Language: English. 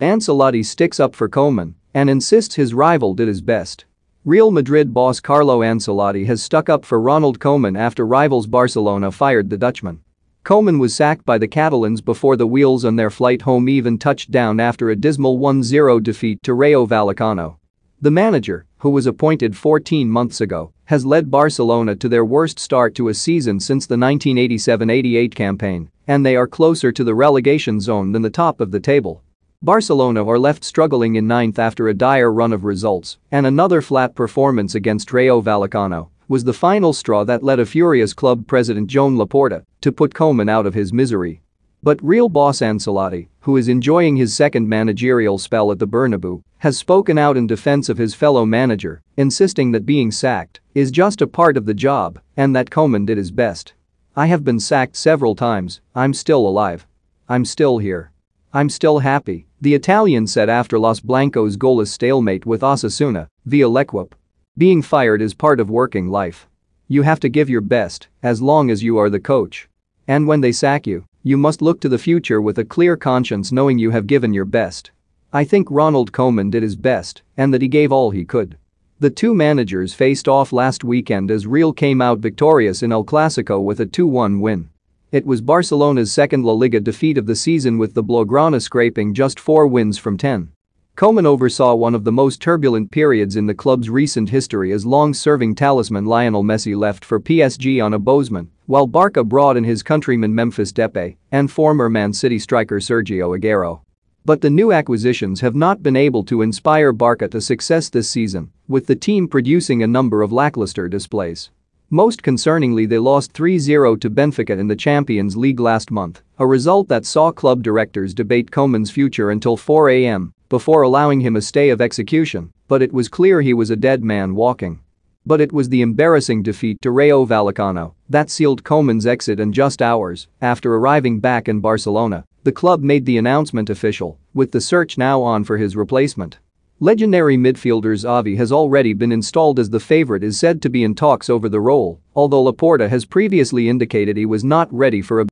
Ancelotti sticks up for Coman and insists his rival did his best. Real Madrid boss Carlo Ancelotti has stuck up for Ronald Koeman after rivals Barcelona fired the Dutchman. Koeman was sacked by the Catalans before the wheels on their flight home even touched down after a dismal 1-0 defeat to Rayo Vallecano. The manager, who was appointed 14 months ago, has led Barcelona to their worst start to a season since the 1987-88 campaign, and they are closer to the relegation zone than the top of the table. Barcelona are left struggling in ninth after a dire run of results, and another flat performance against Rayo Vallecano was the final straw that led a furious club president Joan Laporta to put Coman out of his misery. But real boss Ancelotti, who is enjoying his second managerial spell at the Bernabeu, has spoken out in defense of his fellow manager, insisting that being sacked is just a part of the job and that Coman did his best. I have been sacked several times, I'm still alive. I'm still here. I'm still happy, the Italian said after Los Blancos' goalless stalemate with Osasuna via Lequip. Being fired is part of working life. You have to give your best, as long as you are the coach. And when they sack you, you must look to the future with a clear conscience knowing you have given your best. I think Ronald Koeman did his best and that he gave all he could. The two managers faced off last weekend as Real came out victorious in El Clasico with a 2-1 win. It was Barcelona's second La Liga defeat of the season with the Blaugrana scraping just four wins from 10. Coman oversaw one of the most turbulent periods in the club's recent history as long-serving talisman Lionel Messi left for PSG on a Bozeman, while Barca brought in his countryman Memphis Depay and former Man City striker Sergio Aguero. But the new acquisitions have not been able to inspire Barca to success this season, with the team producing a number of lackluster displays. Most concerningly they lost 3-0 to Benfica in the Champions League last month, a result that saw club directors debate Coman's future until 4 a.m. before allowing him a stay of execution, but it was clear he was a dead man walking. But it was the embarrassing defeat to Rayo Vallecano that sealed Coman's exit and just hours after arriving back in Barcelona, the club made the announcement official, with the search now on for his replacement. Legendary midfielder Xavi has already been installed as the favorite is said to be in talks over the role, although Laporta has previously indicated he was not ready for a